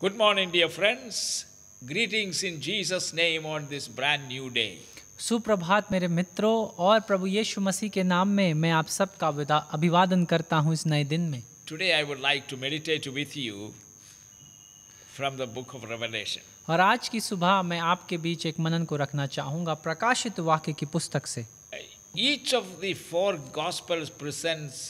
Good morning, dear friends. Greetings in Jesus' name on this brand new day. सुप्रभात मेरे मित्रों और प्रभु यीशु मसीह के नाम में मैं आप सबका अभिवादन करता हूं इस नए दिन में Today I would like to meditate with you from the book of Revelation. और आज की सुबह मैं आपके बीच एक मनन को रखना चाहूंगा प्रकाशित वाक्य की पुस्तक से Each of the four gospels presents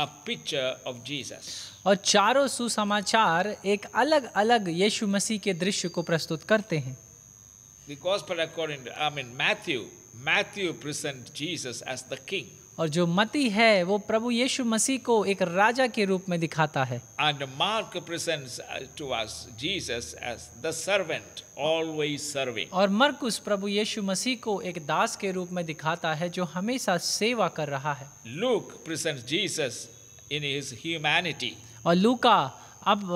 a picture of Jesus. और चारों सुसमाचार एक अलग अलग यीशु मसीह के दृश्य को प्रस्तुत करते हैं Because according, I mean Matthew, Matthew presents Jesus as the king. और जो मती है वो प्रभु यीशु मसीह को एक राजा के रूप में दिखाता है and Mark presents to us Jesus as the servant always serving और मरकुस प्रभु यीशु मसीह को एक दास के रूप में दिखाता है जो हमेशा सेवा कर रहा है Luke presents Jesus in his humanity और लूका अब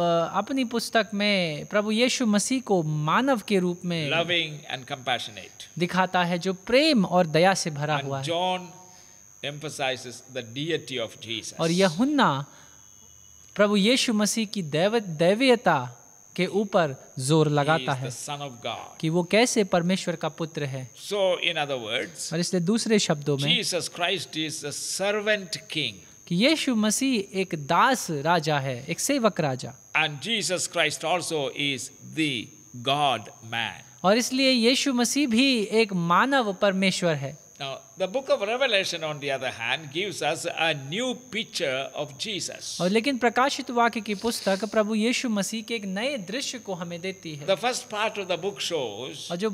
अपनी पुस्तक में प्रभु यीशु मसीह को मानव के रूप में लविंग एंड कंपैशनेट दिखाता है जो प्रेम और दया से भरा हुआ है John emphasizes the deity of Jesus. और यहुन्ना प्रभु यीशु मसीह की दैव दैवीयता के ऊपर जोर लगाता है कि वो कैसे परमेश्वर का पुत्र है so, in other words, और इसलिए दूसरे शब्दों में Jesus Christ is a servant king. कि यीशु मसीह एक दास राजा है एक सेवक राजा and Jesus Christ also is the God man और इसलिए यीशु मसीह भी एक मानव परमेश्वर है Now, the book of Revelation, on the other hand, gives us a new picture of Jesus. और लेकिन प्रकाशित वाक्य की पुस्तक प्रभु यीशु मसीह के एक नए दृश्य को हमें देती है The first part of the book shows. और जो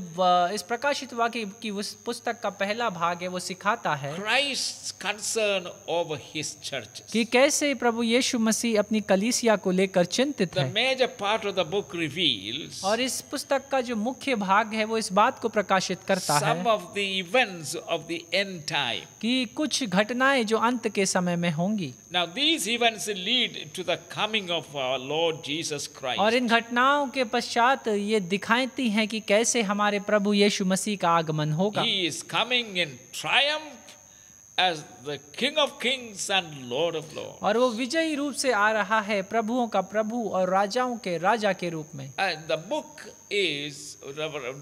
इस प्रकाशित वाक्य की उस पुस्तक का पहला भाग है वो सिखाता है Christ's concern over his churches. कि कैसे प्रभु यीशु मसीह अपनी कलीसिया को लेकर चिंतित है. The major part of the book reveals. और इस पुस्तक का जो मुख्य भाग है वो इस बात को प्रकाशित करता है. Some of the events of of the end time. कि कुछ घटनाएं जो अंत के समय में होंगी. Now these events lead to the coming of our Lord Jesus Christ. और इन घटनाओं के पश्चात ये दिखाती हैं कि कैसे हमारे प्रभु यीशु मसीह का आगमन होगा. He is coming in triumph as the King of Kings and Lord of Lords. और वो विजयी रूप से आ रहा है प्रभुओं का प्रभु और राजाओं के राजा के रूप में. And the book is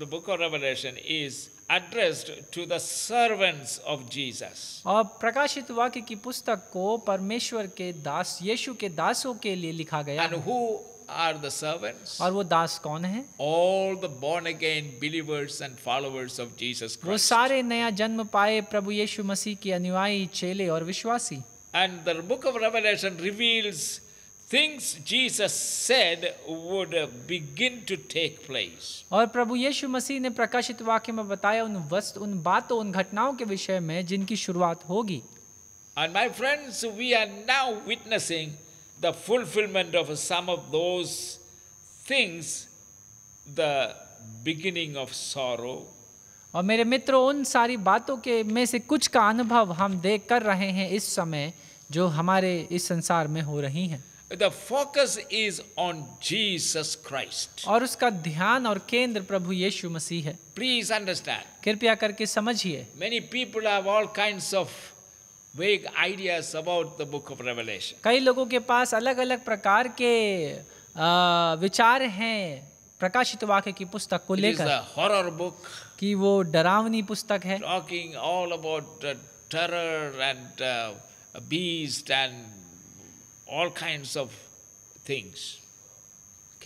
the book of Revelation is addressed to the servants of Jesus. और प्रकाशित वाक्य की पुस्तक को परमेश्वर के दास यीशु के दासों के लिए लिखा गया And who are the servants? और वो दास कौन हैं? All the born again believers and followers of Jesus Christ. वो सारे नया जन्म पाए प्रभु यीशु मसीह के अनुयायी चेले और विश्वासी. And the book of Revelation reveals things Jesus said would begin to take place. और प्रभु यीशु मसीह ने प्रकाशित वाक्य में बताया उन वस्तु उन बातों उन घटनाओं के विषय में जिनकी शुरुआत होगी. And my friends, we are now witnessing the fulfillment of some of those things, the beginning of sorrow. और मेरे मित्रों उन सारी बातों के में से कुछ का अनुभव हम देख कर रहे हैं इस समय जो हमारे इस संसार में हो रही हैं The focus is on Jesus Christ. और उसका ध्यान और केंद्र प्रभु यीशु मसीह है Please understand. कृपया करके समझिए Many people have all kinds of vague ideas about the book of Revelation. कई लोगों के पास अलग अलग प्रकार के विचार हैं प्रकाशित वाक्य की पुस्तक को लेकर हॉरर बुक कि वो डरावनी पुस्तक है talking all about terror and beast and all kinds of things.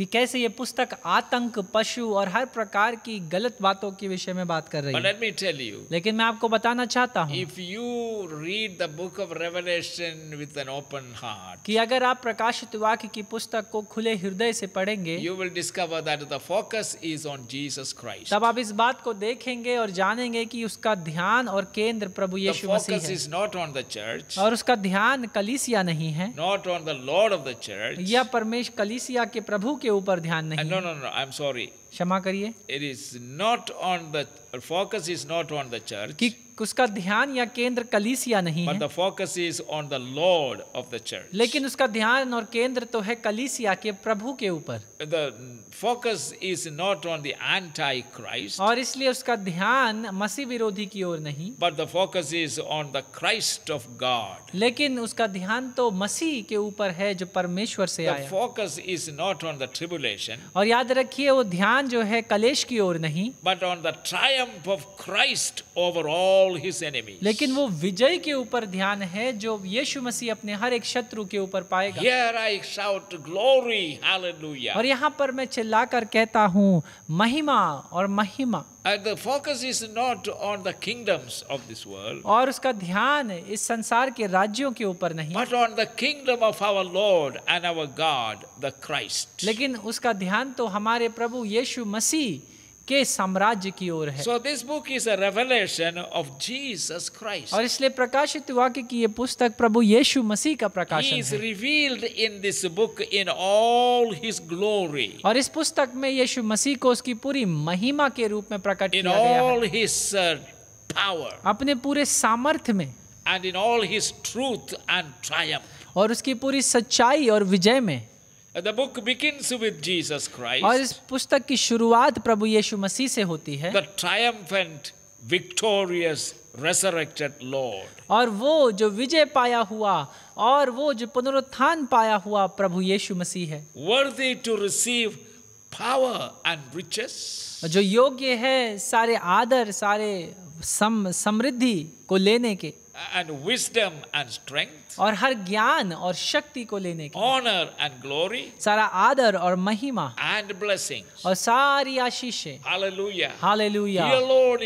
कि कैसे ये पुस्तक आतंक पशु और हर प्रकार की गलत बातों के विषय में बात कर रही But है tell you, लेकिन मैं आपको बताना चाहता हूँ if you read the book of Revelation with an open heart कि अगर आप प्रकाशित वाक्य की पुस्तक को खुले हृदय से पढ़ेंगे you will discover that the focus is on Jesus Christ तब आप इस बात को देखेंगे और जानेंगे कि उसका ध्यान और केंद्र प्रभु यीशु मसीह है is not on the church और उसका ध्यान कलीसिया नहीं है not on the Lord of the church या परमेश कलीसिया के प्रभु के के ऊपर ध्यान नहीं no no no I am sorry क्षमा करिए it is not on the focus is not on the church उसका ध्यान या केंद्र कलीसिया नहीं But है। the focus is on the Lord of the लेकिन उसका ध्यान और केंद्र तो है कलीसिया के प्रभु के ऊपर the focus is not on Christ और इसलिए उसका ध्यान मसीह विरोधी की ओर नहीं but the focus is on the Christ of God लेकिन उसका ध्यान तो मसीह के ऊपर है जो परमेश्वर से the आया। Focus is not on the tribulation और याद रखिए वो ध्यान जो है कलेश की ओर नहीं but on the triumph of Christ over all all his enemies. लेकिन वो विजय के ऊपर ध्यान है जो यीशु मसीह अपने हर एक शत्रु के ऊपर पाएगा Here I shout glory, hallelujah. और यहाँ पर मैं चिल्लाकर कहता हूँ महिमा और महिमा And the focus is not on the kingdoms of this world. और उसका ध्यान इस संसार के राज्यों के ऊपर नहीं But on the kingdom of our Lord and our God, the Christ. लेकिन उसका ध्यान तो हमारे प्रभु यीशु मसीह के साम्राज्य की ओर है so this book is a revelation of Jesus Christ और इसलिए प्रकाशित वाक्य की ये पुस्तक प्रभु यीशु मसीह का प्रकाशन He is है revealed in this book in all his glory और इस पुस्तक में यीशु मसीह को उसकी पूरी महिमा के रूप में प्रकट किया गया है ऑल हिज पावर अपने पूरे सामर्थ्य में and in all his truth and triumph. और उसकी पूरी सच्चाई और विजय में The book begins with Jesus Christ. और इस पुस्तक की शुरुआत प्रभु यीशु मसीह से होती है The triumphant, victorious, resurrected Lord. और वो जो विजय पाया हुआ और वो जो पुनरुत्थान पाया हुआ प्रभु यीशु मसीह है Worthy to receive power and riches. जो योग्य है सारे आदर सारे सम समृद्धि को लेने के And wisdom and strength. और हर ज्ञान और शक्ति को लेने के ऑनर एंड ग्लोरी सारा आदर और महिमा एंड ब्लेसिंग और सारी आशीष हालेलुया हालेलुया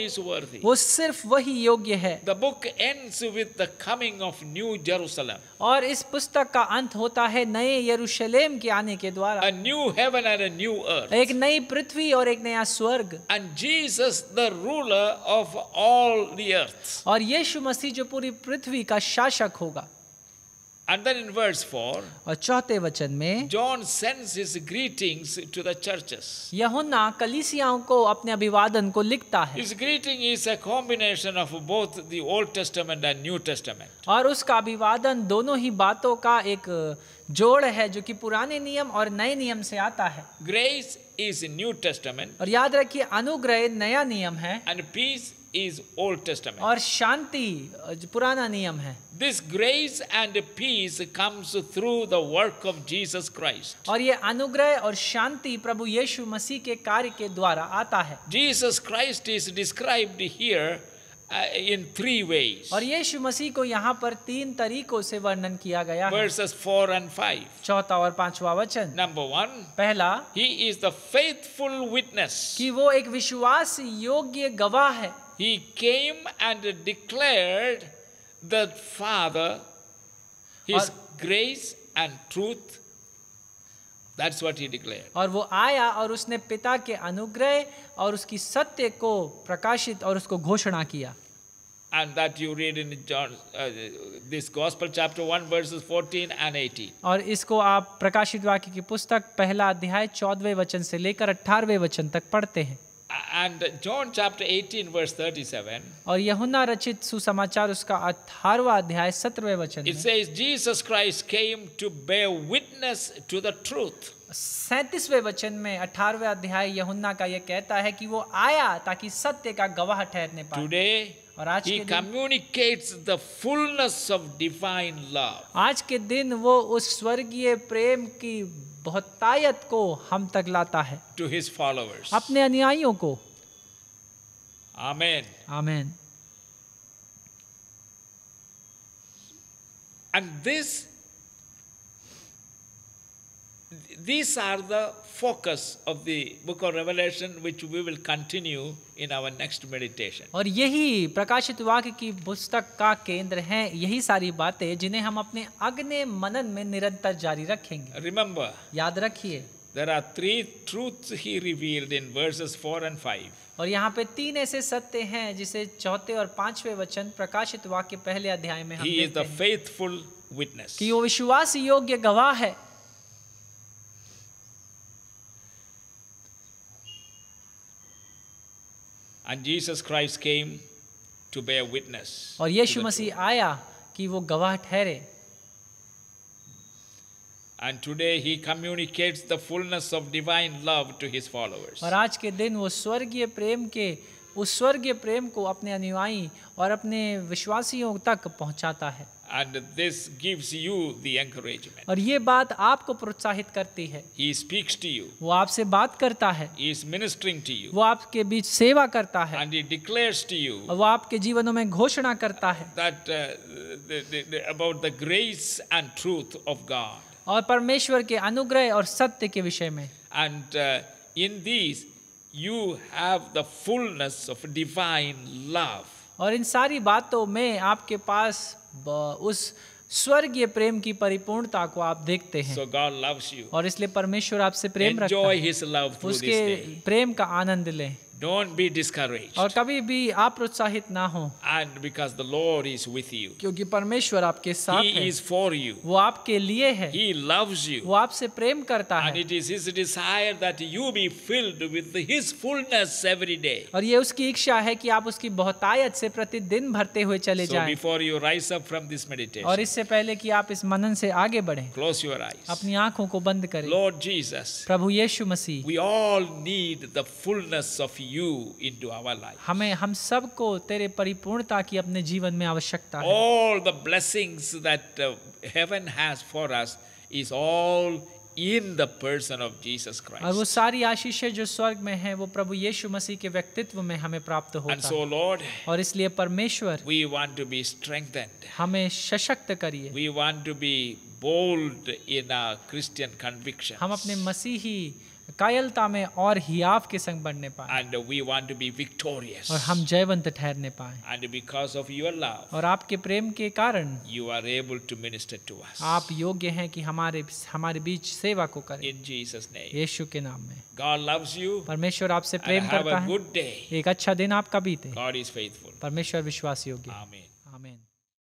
इज वो सिर्फ वही योग्य है the book ends with the coming of new Jerusalem और इस पुस्तक का अंत होता है नए यरूशलेम के आने के द्वारा new heaven and new earth एक नई पृथ्वी और एक नया स्वर्ग and Jesus the ruler of all the earth और यीशु मसीह जो पूरी पृथ्वी का शासक होगा And then in verse 4, और चौथे वचन में John sends his greetings to the churches यहोना कलीसियाओं को अपने अभिवादन को लिखता है his greeting is a combination of both the old testament and new testament और उसका अभिवादन दोनों ही बातों का एक जोड़ है जो कि पुराने नियम और नए नियम से आता है ग्रेस इज न्यू टेस्टमेंट और याद रखिए अनुग्रह नया नियम है and peace is Old Testament. aur shanti purana niyam hai This grace and peace comes through the work of Jesus Christ. aur ye anugrah aur shanti prabhu yeshu masi ke karya ke dwara aata hai Jesus Christ is described here uh, in three ways. aur yeshu masi ko yahan par teen tarikon se varnan kiya gaya hai Verses 4 and 5 chautha aur panchwa vachan Number 1 pehla He is the faithful witness. ki wo ek vishwas yogya gawah hai he came and declared the Father, His और, grace and truth. That's what he declared. aur wo aaya aur usne pita ke anugrah aur uski satya ko prakashit aur usko ghoshana kiya and that you read in John uh, this gospel chapter 1 verses 14 and 18 aur isko aap prakashit vakya ki pustak pehla adhyay 14ve vachan se lekar 18ve vachan tak padhte hain and John chapter 18 verse 37 और यहूना रचित सुसमाचार उसका अठारहवा अध्याय सत्रहवें वचन में it says Jesus Christ came to bear witness to the truth सैंतीसवें वचन में अठारहवें अध्याय यहूना का ये कहता है कि वो आया ताकि सत्य का गवाह ठहरने पाए टुडे और आज He के communicates the fullness of divine love आज के दिन वो उस स्वर्गीय प्रेम की बहुतायत को हम तक लाता है टू हिज फॉलोअर्स अपने अनुयायियों को आमेन आमेन and this these are the focus of the book of revelation which we will continue in our next meditation aur yahi prakashit वाक्य ki pustak ka kendra hai yahi sari baatein jinhe hum apne agne manan mein nirantar jari rakhenge remember yaad rakhiye there are three truths he revealed in verses 4 and 5 और यहाँ पे तीन ऐसे सत्य हैं जिसे चौथे और पांचवे वचन प्रकाशित वाक्य पहले अध्याय में हम He is the faithful witness कि वो विश्वास योग्य गवाह है And Jesus Christ came to bear witness. और यीशु मसीह आया कि वो गवाह ठहरे. And today he communicates the fullness of divine love to his followers. और आज के दिन वो स्वर्गीय प्रेम के उस स्वर्गीय प्रेम को अपने अनुयायी और अपने विश्वासियों तक पहुंचाता है And this gives you the encouragement. और ये बात आपको प्रोत्साहित करती है He speaks to you. वो आपसे बात करता है He is ministering to you. वो आपके बीच सेवा करता है And he declares to you. और वो आपके जीवनों में घोषणा करता है That uh, the, the, the, about the grace and truth of God. और परमेश्वर के अनुग्रह और सत्य के विषय में And uh, in these you have the fullness of divine love और इन सारी बातों में आपके पास उस स्वर्गीय प्रेम की परिपूर्णता को आप देखते हैं so God loves you. और इसलिए परमेश्वर आपसे प्रेम रखता है उसके प्रेम का आनंद लें Don't be discouraged. और कभी भी आप प्रोत्साहित ना हो And because the Lord is with you. क्योंकि परमेश्वर आपके साथ He है. is for you. वो आपके लिए है. He loves you. वो आपसे प्रेम करता है. And it is His desire that you be filled with His fullness every day. और ये उसकी इच्छा है कि आप उसकी बहुतायत से प्रतिदिन भरते हुए चले जाएं. So before you rise up from this meditation. और इससे पहले कि आप इस मनन से आगे बढ़ें. Close your eyes. अपनी आंखों को बंद करें. Lord Jesus. प्रभु यीशु मसीह. We all need the fullness of you. you into our life. हमें हम सबको तेरे परिपूर्णता की अपने जीवन में आवश्यकता है. All the blessings that uh, heaven has for us is all in the person of Jesus Christ. और वो सारी आशीषें जो स्वर्ग में हैं वो प्रभु यीशु मसीह के व्यक्तित्व में हमें प्राप्त होता है. And so Lord, और इसलिए परमेश्वर we want to be strengthened. हमें सशक्त करिए. We want to be bold in our Christian convictions. हम अपने मसीही कायलता में और हियाव के संग बढ़ने पाए and we want to be victorious और हम जयवंत ठहरने पाए and because of your love और आपके प्रेम के कारण you are able to minister to us आप योग्य हैं कि हमारे हमारे बीच सेवा को करें इन जीसस नेम यीशु के नाम में गॉड लव्स यू परमेश्वर आपसे प्रेम करता है हैव अ गुड डे एक अच्छा दिन आपका बीते गॉड इज फेथफुल परमेश्वर विश्वास योग्य आमीन